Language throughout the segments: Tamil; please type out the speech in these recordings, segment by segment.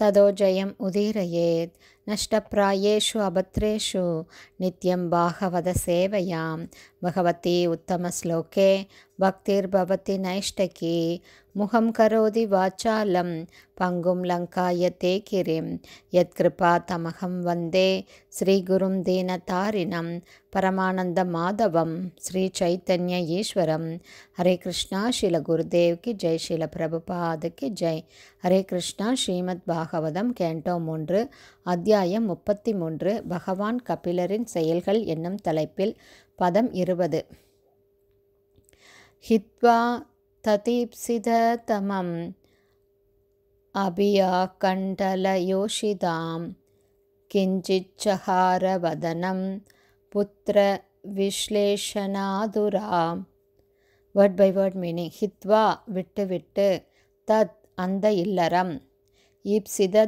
तदो जयम् उदीरयेत् नष्टप्रायेषु अभद्रेषु नित्यं बाहवदसेवयां भगवती उत्तमश्लोके भक्तिर्भवति नैष्टकी मुखं करोति वाचालं पङ्गुं लङ्कायते किरिं यत्कृपातमहं वन्दे श्रीगुरुं दीनतारिणं பரமானந்த மாதவம் ஸ்ரீ சைத்தன்ய ஈஸ்வரம் ஹரே கிருஷ்ணா ஸ்ரீல குருதேவ்க்கு ஜெய் ஸ்ரீல பிரபுபாதுக்கு ஜெய் ஹரே கிருஷ்ணா ஸ்ரீமத் பாகவதம் கேண்டோ மூன்று அத்தியாயம் முப்பத்தி மூன்று பகவான் கபிலரின் செயல்கள் என்னும் தலைப்பில் பதம் இருபது ஹித்வா ததீப்சிதமம் கண்டலயோஷிதாம் किञ्चिच्चहारवदनं புத்திரவிஸ்லேஷனாதுராம் வேர்ட் பை வேர்ட் மீனிங் ஹித்வா விட்டுவிட்டு தத் அந்த இல்லறம்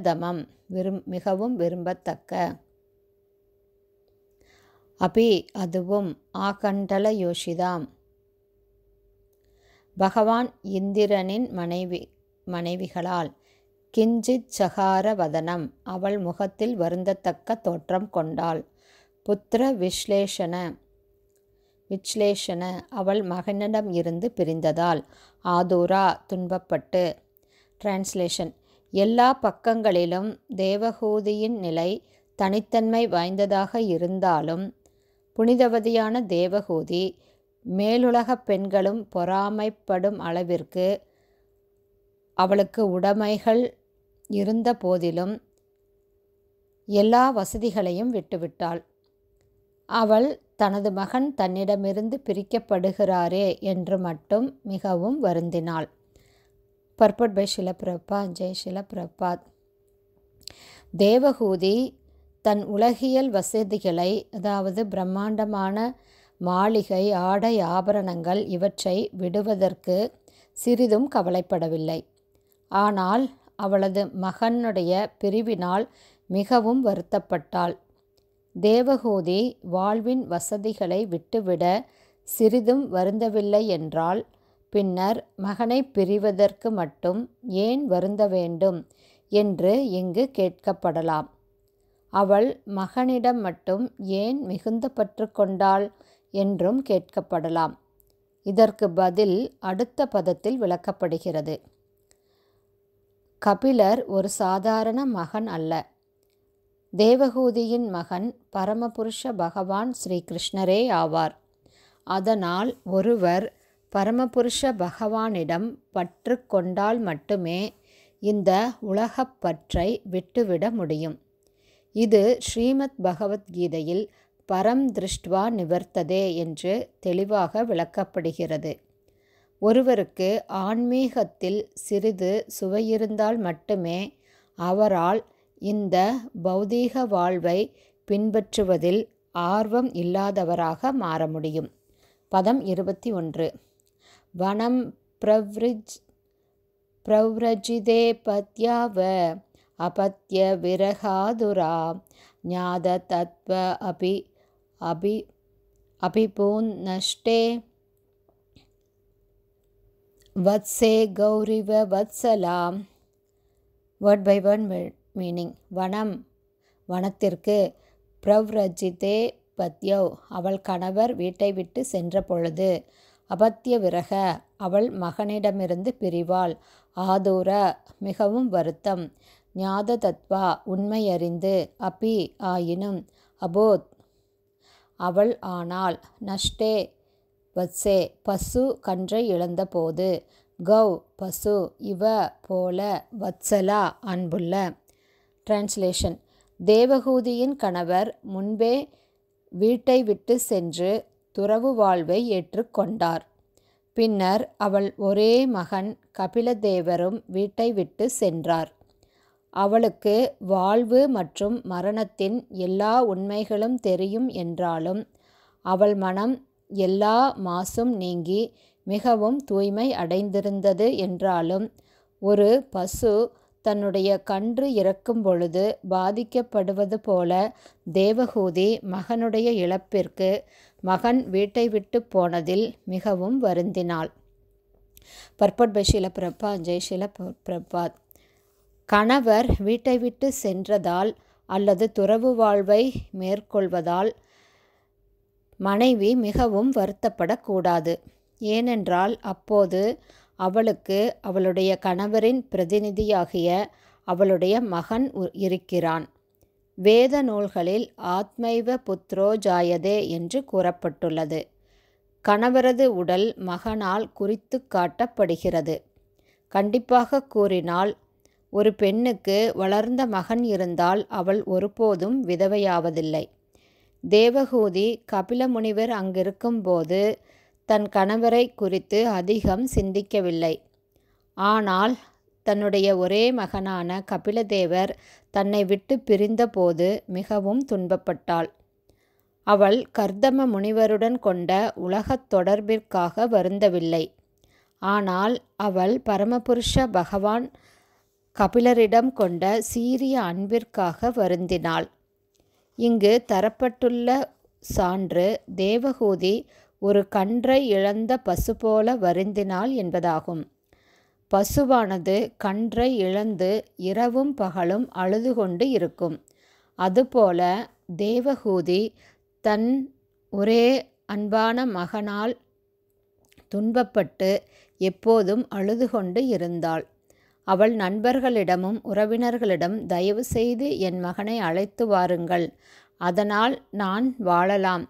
தமம் விரும் மிகவும் விரும்பத்தக்க அபி அதுவும் ஆகண்டல யோஷிதாம் பகவான் இந்திரனின் மனைவி மனைவிகளால் கிஞ்சித் சகார வதனம் அவள் முகத்தில் வருந்தத்தக்க தோற்றம் கொண்டாள் புத்திர விஸ்லேஷன விச்லேஷண அவள் மகனிடம் இருந்து பிரிந்ததால் ஆதூரா துன்பப்பட்டு டிரான்ஸ்லேஷன் எல்லா பக்கங்களிலும் தேவகூதியின் நிலை தனித்தன்மை வாய்ந்ததாக இருந்தாலும் புனிதவதியான தேவகூதி மேலுலக பெண்களும் பொறாமைப்படும் அளவிற்கு அவளுக்கு உடைமைகள் இருந்த போதிலும் எல்லா வசதிகளையும் விட்டுவிட்டாள் அவள் தனது மகன் தன்னிடமிருந்து பிரிக்கப்படுகிறாரே என்று மட்டும் மிகவும் வருந்தினாள் பர்பட் பை ஷிலப்ரப்பா ஜெய் ஷிலப்ரப்பாத் தேவகூதி தன் உலகியல் வசதிகளை அதாவது பிரம்மாண்டமான மாளிகை ஆடை ஆபரணங்கள் இவற்றை விடுவதற்கு சிறிதும் கவலைப்படவில்லை ஆனால் அவளது மகனுடைய பிரிவினால் மிகவும் வருத்தப்பட்டாள் தேவகோதி வாழ்வின் வசதிகளை விட்டுவிட சிறிதும் வருந்தவில்லை என்றால் பின்னர் மகனை பிரிவதற்கு மட்டும் ஏன் வருந்த வேண்டும் என்று இங்கு கேட்கப்படலாம் அவள் மகனிடம் மட்டும் ஏன் மிகுந்த பற்று கொண்டாள் என்றும் கேட்கப்படலாம் இதற்கு பதில் அடுத்த பதத்தில் விளக்கப்படுகிறது கபிலர் ஒரு சாதாரண மகன் அல்ல தேவகூதியின் மகன் பரமபுருஷ பகவான் ஸ்ரீ கிருஷ்ணரே ஆவார் அதனால் ஒருவர் பரமபுருஷ பகவானிடம் பற்று கொண்டால் மட்டுமே இந்த உலகப் பற்றை விட்டுவிட முடியும் இது ஸ்ரீமத் பகவத்கீதையில் பரம் திருஷ்டுவா நிவர்த்ததே என்று தெளிவாக விளக்கப்படுகிறது ஒருவருக்கு ஆன்மீகத்தில் சிறிது சுவையிருந்தால் மட்டுமே அவரால் இந்த பௌதீக வாழ்வை பின்பற்றுவதில் ஆர்வம் இல்லாதவராக மாற முடியும் பதம் இருபத்தி ஒன்று வனம் பிரவ்ரிஜ் பிரவ்ரஜிதே பத்யாவ அபத்ய விரகாதுரா ஞாத தத்வ அபி அபி அபிபூன் நஷ்டே வத்சே கௌரிவ வத்சலாம் வேர்ட் பை வேர்ட் மீனிங் வனம் வனத்திற்கு பிரவ்ரஜிதே பத்யவ் அவள் கணவர் வீட்டை விட்டு சென்ற பொழுது அபத்திய விரக அவள் மகனிடமிருந்து பிரிவாள் ஆதூர மிகவும் வருத்தம் ஞாத தத்வா உண்மையறிந்து அபி ஆயினும் அபோத் அவள் ஆனால் நஷ்டே வத்சே பசு கன்றை இழந்தபோது கௌ பசு இவ போல வத்சலா அன்புள்ள டிரான்ஸ்லேஷன் தேவகூதியின் கணவர் முன்பே வீட்டை விட்டு சென்று துறவு வாழ்வை ஏற்றுக்கொண்டார் பின்னர் அவள் ஒரே மகன் கபிலதேவரும் வீட்டை விட்டு சென்றார் அவளுக்கு வாழ்வு மற்றும் மரணத்தின் எல்லா உண்மைகளும் தெரியும் என்றாலும் அவள் மனம் எல்லா மாசும் நீங்கி மிகவும் தூய்மை அடைந்திருந்தது என்றாலும் ஒரு பசு தன்னுடைய கன்று இறக்கும் பொழுது பாதிக்கப்படுவது போல தேவகூதி மகனுடைய இழப்பிற்கு மகன் வீட்டை விட்டு போனதில் மிகவும் வருந்தினாள் பர்பட் பை ஷீல பிரபா ஷீல பிரபாத் கணவர் வீட்டை விட்டு சென்றதால் அல்லது துறவு வாழ்வை மேற்கொள்வதால் மனைவி மிகவும் வருத்தப்படக்கூடாது ஏனென்றால் அப்போது அவளுக்கு அவளுடைய கணவரின் பிரதிநிதியாகிய அவளுடைய மகன் இருக்கிறான் வேத நூல்களில் ஆத்மைவ புத்ரோ ஜாயதே என்று கூறப்பட்டுள்ளது கணவரது உடல் மகனால் குறித்து காட்டப்படுகிறது கண்டிப்பாக கூறினால் ஒரு பெண்ணுக்கு வளர்ந்த மகன் இருந்தால் அவள் ஒருபோதும் விதவையாவதில்லை தேவகூதி கபில முனிவர் அங்கிருக்கும்போது தன் கணவரை குறித்து அதிகம் சிந்திக்கவில்லை ஆனால் தன்னுடைய ஒரே மகனான கபிலதேவர் தன்னை விட்டு பிரிந்தபோது மிகவும் துன்பப்பட்டாள் அவள் கர்தம முனிவருடன் கொண்ட உலகத் தொடர்பிற்காக வருந்தவில்லை ஆனால் அவள் பரமபுருஷ பகவான் கபிலரிடம் கொண்ட சீரிய அன்பிற்காக வருந்தினாள் இங்கு தரப்பட்டுள்ள சான்று தேவகூதி ஒரு கன்றை இழந்த பசு போல வருந்தினாள் என்பதாகும் பசுவானது கன்றை இழந்து இரவும் பகலும் அழுது கொண்டு இருக்கும் அதுபோல தேவகூதி தன் ஒரே அன்பான மகனால் துன்பப்பட்டு எப்போதும் அழுது கொண்டு இருந்தாள் அவள் நண்பர்களிடமும் உறவினர்களிடம் தயவு செய்து என் மகனை அழைத்து வாருங்கள் அதனால் நான் வாழலாம்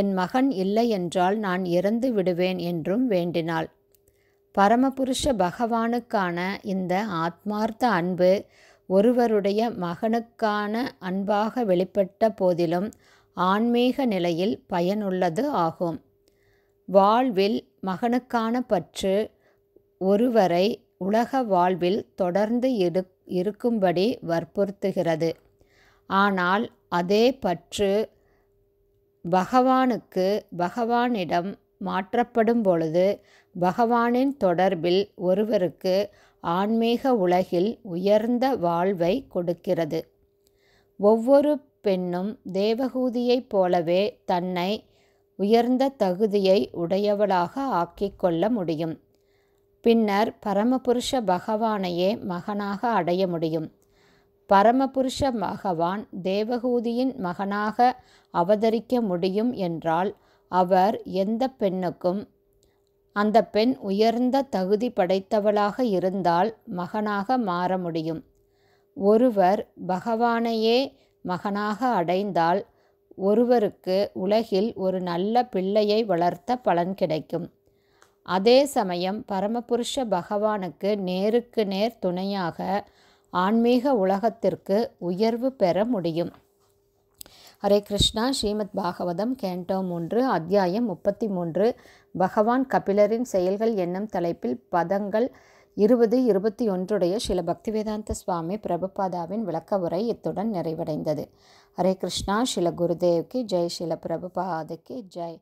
என் மகன் இல்லையென்றால் நான் இறந்து விடுவேன் என்றும் வேண்டினாள் பரமபுருஷ பகவானுக்கான இந்த ஆத்மார்த்த அன்பு ஒருவருடைய மகனுக்கான அன்பாக வெளிப்பட்ட போதிலும் ஆன்மீக நிலையில் பயனுள்ளது ஆகும் வாழ்வில் மகனுக்கான பற்று ஒருவரை உலக வாழ்வில் தொடர்ந்து இரு இருக்கும்படி வற்புறுத்துகிறது ஆனால் அதே பற்று பகவானுக்கு பகவானிடம் மாற்றப்படும் பொழுது பகவானின் தொடர்பில் ஒருவருக்கு ஆன்மீக உலகில் உயர்ந்த வாழ்வை கொடுக்கிறது ஒவ்வொரு பெண்ணும் தேவகூதியைப் போலவே தன்னை உயர்ந்த தகுதியை உடையவளாக ஆக்கிக்கொள்ள முடியும் பின்னர் பரமபுருஷ பகவானையே மகனாக அடைய முடியும் பரமபுருஷ மகவான் தேவகூதியின் மகனாக அவதரிக்க முடியும் என்றால் அவர் எந்த பெண்ணுக்கும் அந்த பெண் உயர்ந்த தகுதி படைத்தவளாக இருந்தால் மகனாக மாற முடியும் ஒருவர் பகவானையே மகனாக அடைந்தால் ஒருவருக்கு உலகில் ஒரு நல்ல பிள்ளையை வளர்த்த பலன் கிடைக்கும் அதே சமயம் பரமபுருஷ பகவானுக்கு நேருக்கு நேர் துணையாக ஆன்மீக உலகத்திற்கு உயர்வு பெற முடியும் ஹரே கிருஷ்ணா ஸ்ரீமத் பாகவதம் கேண்டோ மூன்று அத்தியாயம் முப்பத்தி மூன்று பகவான் கபிலரின் செயல்கள் என்னும் தலைப்பில் பதங்கள் இருபது இருபத்தி ஒன்றுடைய சில பக்திவேதாந்த சுவாமி பிரபுபாதாவின் விளக்க உரை இத்துடன் நிறைவடைந்தது ஹரே கிருஷ்ணா ஷில குருதேவ்க்கு ஜெய் ஷில பிரபுபாதுக்கு ஜெய்